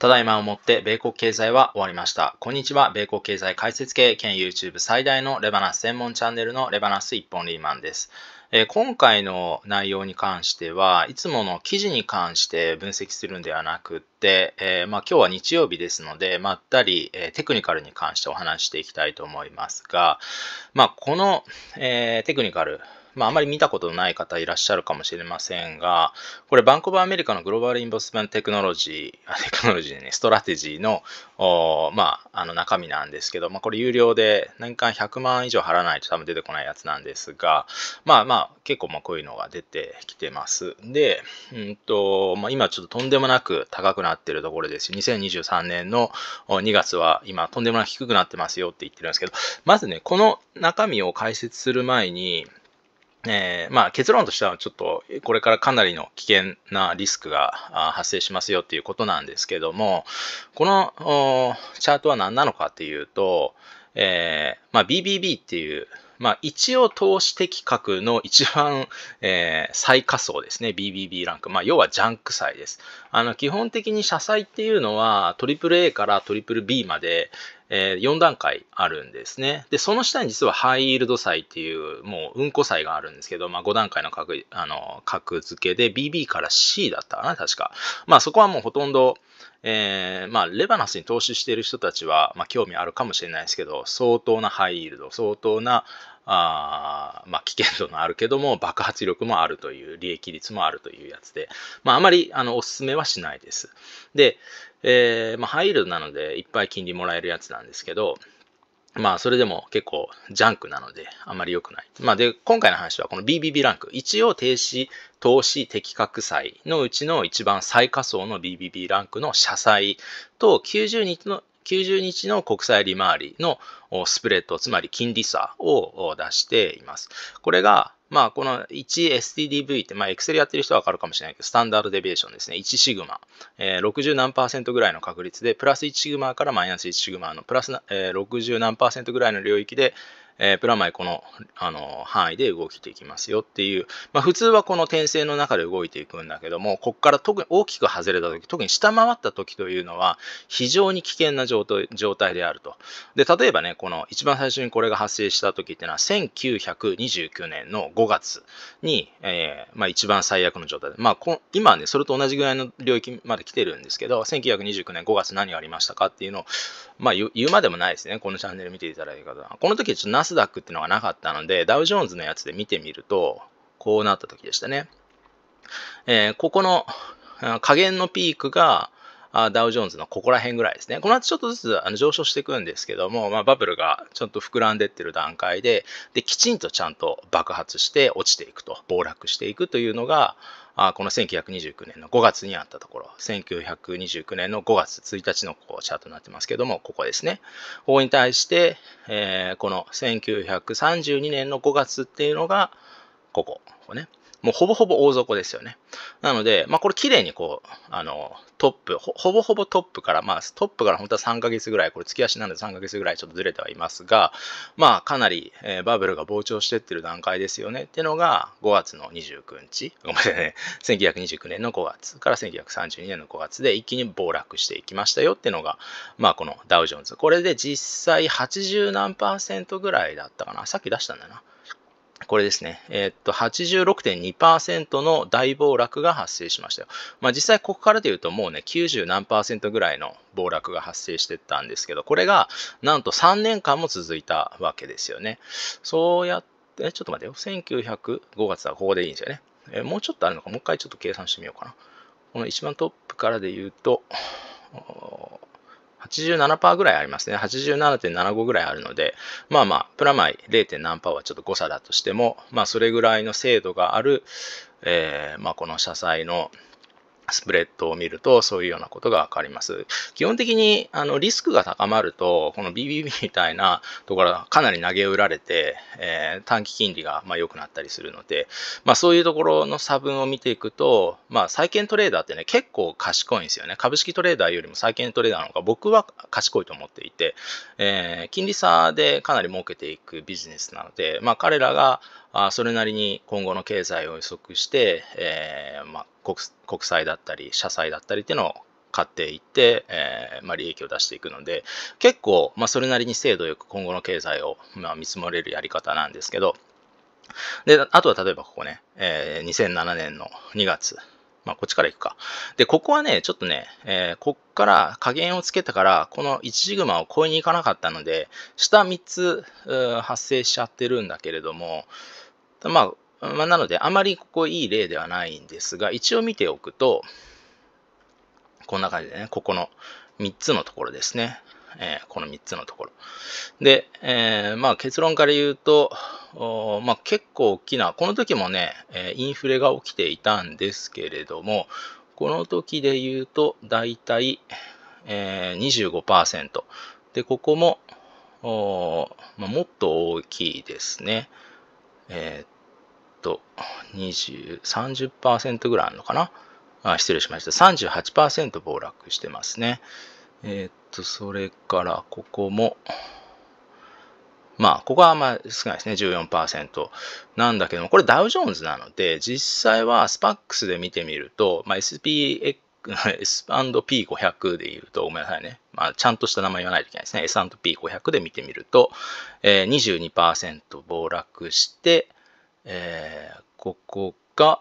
ただいまをもって米国経済は終わりました。こんにちは。米国経済解説系兼 YouTube 最大のレバナス専門チャンネルのレバナス一本リーマンです。えー、今回の内容に関しては、いつもの記事に関して分析するんではなくって、えー、まあ、今日は日曜日ですので、まったり、えー、テクニカルに関してお話していきたいと思いますが、まあ、この、えテクニカル、まあ、あまり見たことのない方いらっしゃるかもしれませんが、これ、バンコブアメリカのグローバルインボスメントテクノロジー、テクノロジーね、ストラテジーの、まあ、あの中身なんですけど、まあ、これ有料で年間100万以上払わないと多分出てこないやつなんですが、まあまあ、結構まあこういうのが出てきてます。で、うんとまあ、今ちょっととんでもなく高くなってるところです。2023年の2月は今とんでもなく低くなってますよって言ってるんですけど、まずね、この中身を解説する前に、えー、まあ、結論としてはちょっとこれからかなりの危険なリスクが発生しますよっていうことなんですけどもこのチャートは何なのかっていうと、えー、まあ、BBB っていうまあ、一応投資的格の一番、えー、最下層ですね。BBB ランク。まあ、要はジャンク債です。あの、基本的に社債っていうのは AAA から BBB まで、えー、4段階あるんですね。で、その下に実はハイイールド債っていう、もううんこ債があるんですけど、まあ、5段階の格あの格付けで BB から C だったかな、確か。まあ、そこはもうほとんど、えー、まあ、レバナスに投資している人たちは、まあ、興味あるかもしれないですけど、相当なハイイールド、相当なあまあ、危険度のあるけども爆発力もあるという利益率もあるというやつで、まあ、あまりあのおすすめはしないです。で、えー、まあ、ハイイールドなのでいっぱい金利もらえるやつなんですけど、まあ、それでも結構ジャンクなので、あまり良くない。まあ、で、今回の話はこの BBB ランク。一応停止、投資、適格債のうちの一番最下層の BBB ランクの社債と90日の90日の国債利回りのスプレッド、つまり金利差を出しています。これがまあ、この 1STDV って、まあ、Excel やってる人はわかるかもしれないけど、スタンダードデビエーションですね。1シグマ。えー、60何パーセントぐらいの確率で、プラス1シグマからマイナス1シグマのプラス、えー、60何パーセントぐらいの領域で、えー、プラマイこの、あの、範囲で動きていきますよっていう、まあ、普通はこの転生の中で動いていくんだけども、ここから特に大きく外れた時、特に下回った時というのは、非常に危険な状態であると。で、例えばね、この一番最初にこれが発生した時っていうのは、1929年の5月に、えー、まあ、一番最悪の状態で、まあこ、今ね、それと同じぐらいの領域まで来てるんですけど、1929年5月何がありましたかっていうのを、まあ言うまでもないですね。このチャンネル見ていただいた方は。この時ちょっとナスダックっていうのがなかったので、ダウジョーンズのやつで見てみると、こうなった時でしたね。えー、ここの下限のピークが、ダウジョーンズのここら辺ぐらいですね。この後ちょっとずつあの上昇していくんですけども、まあ、バブルがちょっと膨らんでってる段階でで、きちんとちゃんと爆発して落ちていくと、暴落していくというのが、あこの1929年の5月にあったところ、1929年の5月1日のこうチャートになってますけども、ここですね。ここに対して、えー、この1932年の5月っていうのが、ここ、ここね。もうほぼほぼ大底ですよね。なので、まあこれ綺麗にこう、あの、トップほ、ほぼほぼトップから、まあ、トップから本当は3ヶ月ぐらい、これ月足なんで3ヶ月ぐらいちょっとずれてはいますが、まあ、かなり、えー、バブルが膨張してってる段階ですよねっていうのが、5月の29日、ごめんなさいね、1929年の5月から1932年の5月で一気に暴落していきましたよっていうのが、まあ、このダウジョーンズ。これで実際80何パーセントぐらいだったかな。さっき出したんだよな。これですね。えー、っと、86.2%の大暴落が発生しましたよ。まあ実際ここからで言うともうね、90何ぐらいの暴落が発生してたんですけど、これがなんと3年間も続いたわけですよね。そうやって、ちょっと待ってよ。1905月はここでいいんですよね。えー、もうちょっとあるのか、もう一回ちょっと計算してみようかな。この一番トップからで言うと、87%ぐらいありますね。87.75ぐらいあるので、まあまあ、プラマイ 0. 何はちょっと誤差だとしても、まあそれぐらいの精度がある、えー、まあこの社債のスプレッドを見ると、そういうようなことがわかります。基本的に、あの、リスクが高まると、この BBB みたいなところがかなり投げ売られて、えー、短期金利が、まあ、良くなったりするので、まあ、そういうところの差分を見ていくと、まあ、債券トレーダーってね、結構賢いんですよね。株式トレーダーよりも債券トレーダーの方が僕は賢いと思っていて、えー、金利差でかなり儲けていくビジネスなので、まあ、彼らが、あそれなりに今後の経済を予測して、えー、まあ、国債だったり、社債だったりっていうのを買っていって、えー、まあ、利益を出していくので、結構、まあ、それなりに精度よく今後の経済を、まあ、見積もれるやり方なんですけど、で、あとは例えばここね、えー、2007年の2月、まあ、こっちから行くか。で、ここはね、ちょっとね、えー、こっから加減をつけたから、この1シグマを超えに行かなかったので、下3つ発生しちゃってるんだけれども、まあ、まあ、なので、あまりここいい例ではないんですが、一応見ておくと、こんな感じでね、ここの3つのところですね。えー、この3つのところ。で、えー、まあ結論から言うと、まあ、結構大きな、この時もね、えインフレが起きていたんですけれども、この時で言うと、大体、えい25%。で、ここも、まあ、もっと大きいですね。えー、と、20、30%ぐらいあるのかなあ失礼しました。38%暴落してますね。えー、っと、それから、ここも、まあ、ここはあんま少ないですね。14%。なんだけども、これダウジョーンズなので、実際はスパックスで見てみると、まあ、SPX、S&P500 で言うと、ごめんなさいね。まあ、ちゃんとした名前言わないといけないですね。S&P500 で見てみると、えー、22%暴落して、えー、ここが、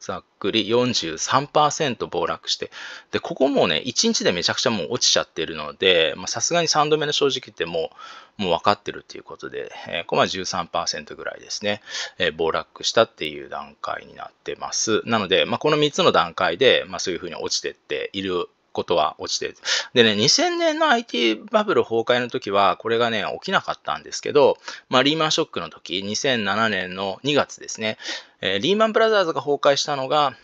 ざっくり43%暴落して、で、ここもね、1日でめちゃくちゃもう落ちちゃってるので、さすがに3度目の正直ってもう、もう分かってるっていうことで、えー、ここは13%ぐらいですね、えー、暴落したっていう段階になってます。なので、まあ、この3つの段階で、まあ、そういうふうに落ちてっていることは落ちてでね、2000年の IT バブル崩壊の時は、これがね、起きなかったんですけど、まあ、リーマンショックの時、2007年の2月ですね、えー、リーマンブラザーズが崩壊したのが、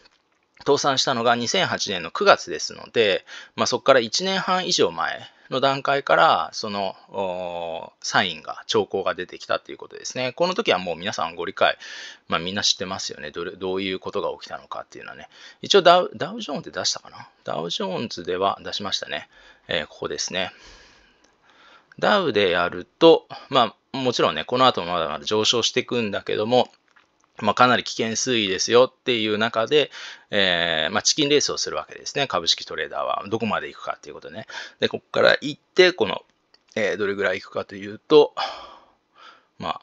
倒産したのが2008年の9月ですので、まあ、そこから1年半以上前の段階から、その、サインが、兆候が出てきたっていうことですね。この時はもう皆さんご理解、まあみんな知ってますよね。どれどういうことが起きたのかっていうのはね。一応ダウ、ダウジョーンズで出したかなダウジョーンズでは出しましたね。えー、ここですね。ダウでやると、まあもちろんね、この後もまだまだ上昇していくんだけども、まあ、かなり危険水位ですよっていう中で、えー、まあ、チキンレースをするわけですね。株式トレーダーは。どこまで行くかっていうことね。で、ここから行って、この、えー、どれぐらい行くかというと、まあ、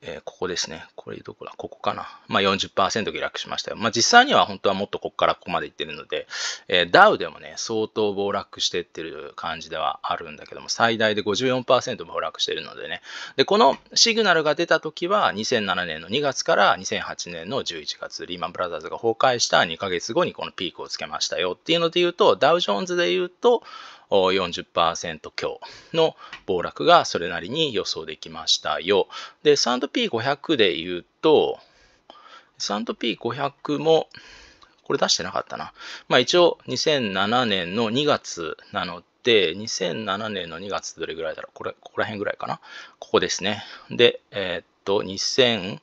えー、ここですね。これどこだここかな。まあ40%下落しましたよ。まあ実際には本当はもっとここからここまでいってるので、えー、ダウでもね、相当暴落してってる感じではあるんだけども、最大で54%暴落してるのでね。で、このシグナルが出た時は2007年の2月から2008年の11月、リーマンブラザーズが崩壊した2ヶ月後にこのピークをつけましたよっていうので言うと、ダウジョーンズで言うと、40%強の暴落がそれなりに予想できましたよ。で、S&P500 で言うと、S&P500 も、これ出してなかったな。まあ一応2007年の2月なので、2007年の2月どれぐらいだろうこれ、ここら辺ぐらいかなここですね。で、えー、っと、2008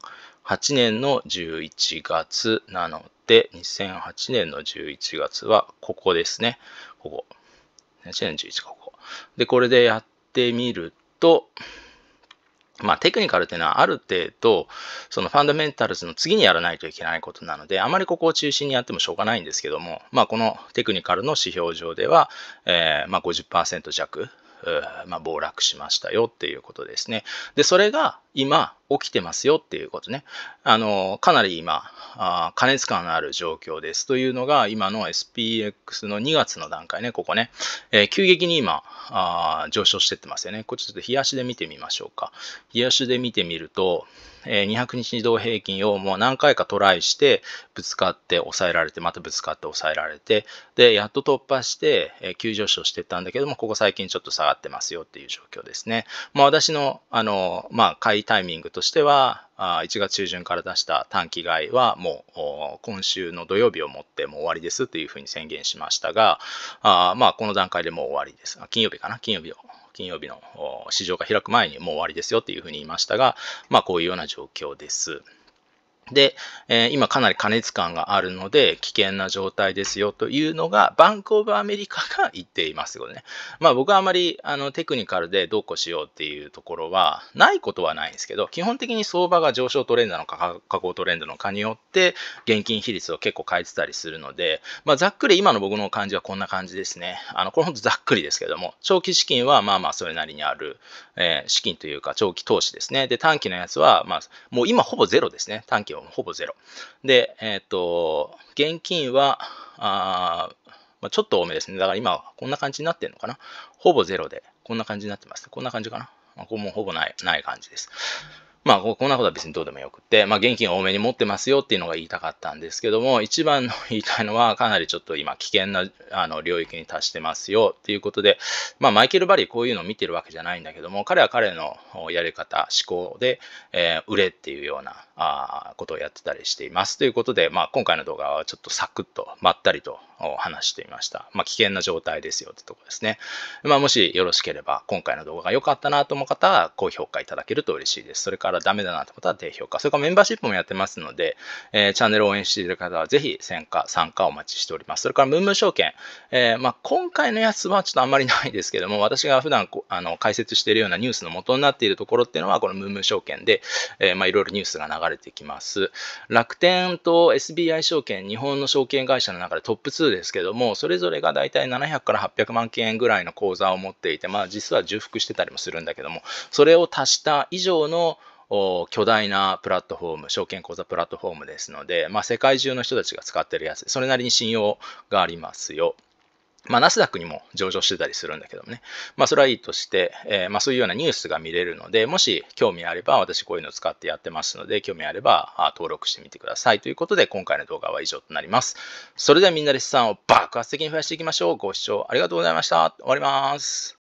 年の11月なので、2008年の11月はここですね。ここ。2041か、ここ。で、これでやってみると、まあ、テクニカルっていうのはある程度、そのファンダメンタルズの次にやらないといけないことなので、あまりここを中心にやってもしょうがないんですけども、まあ、このテクニカルの指標上では、えー、まあ50%弱、まあ、暴落しましたよっていうことですね。で、それが、今起きてますよっていうことね。あの、かなり今、あ過熱感のある状況ですというのが今の SPX の2月の段階ね、ここね。えー、急激に今あ、上昇してってますよね。こっちちょっと冷足で見てみましょうか。冷足で見てみると、えー、200日移動平均をもう何回かトライして、ぶつかって抑えられて、またぶつかって抑えられて、で、やっと突破して、えー、急上昇してったんだけども、ここ最近ちょっと下がってますよっていう状況ですね。まあ私の、あの、まあ買いタイミングとしては、1月中旬から出した短期買いはもう今週の土曜日をもってもう終わりですというふうに宣言しましたが、あまあ、この段階でもう終わりです。金曜日かな金曜日を。金曜日の市場が開く前にもう終わりですよというふうに言いましたが、まあ、こういうような状況です。で、えー、今かなり過熱感があるので危険な状態ですよというのがバンクオブアメリカが言っていますよね。まあ僕はあまりあのテクニカルでどうこうしようっていうところはないことはないんですけど、基本的に相場が上昇トレンドなのか下降トレンドのかによって現金比率を結構変えてたりするので、まあざっくり今の僕の感じはこんな感じですね。あの、これほんとざっくりですけども、長期資金はまあまあそれなりにある、えー、資金というか長期投資ですね。で、短期のやつはまあもう今ほぼゼロですね。短期よ。ほぼゼロ。で、えっ、ー、と、現金は、あまあ、ちょっと多めですね。だから今、こんな感じになってるのかな。ほぼゼロで、こんな感じになってます。こんな感じかな。まあ、ここもほぼないない感じです。まあ、こんなことは別にどうでもよくて、まあ、現金多めに持ってますよっていうのが言いたかったんですけども、一番の言いたいのは、かなりちょっと今、危険なあの領域に達してますよっていうことで、まあ、マイケル・バリーこういうのを見てるわけじゃないんだけども、彼は彼のやり方、思考で、えー、売れっていうようなあことをやってたりしています。ということで、まあ、今回の動画はちょっとサクッと、まったりと話してみました。まあ、危険な状態ですよってとこですね。まあ、もしよろしければ、今回の動画が良かったなと思う方は、高評価いただけると嬉しいです。それかららダメだなってことは低評価。それからメンバーシップもやってますので、えー、チャンネルを応援している方はぜひ参加、参加お待ちしております。それからムンムン証券。えー、まあ、今回のやつはちょっとあんまりないですけども、私が普段あの解説しているようなニュースの元になっているところっていうのは、このムンムン証券で、えー、まあ、いろいろニュースが流れてきます。楽天と SBI 証券、日本の証券会社の中でトップ2ですけども、それぞれが大体700から800万件ぐらいの口座を持っていて、まあ、実は重複してたりもするんだけども、それを足した以上の巨大なプラットフォーム、証券口座プラットフォームですので、まあ、世界中の人たちが使ってるやつ、それなりに信用がありますよ。まあ、ナスダックにも上場してたりするんだけどもね。まあ、それはいいとして、えー、まあ、そういうようなニュースが見れるので、もし興味あれば、私こういうのを使ってやってますので、興味あればあ登録してみてください。ということで、今回の動画は以上となります。それではみんなで資産を爆発的に増やしていきましょう。ご視聴ありがとうございました。終わります。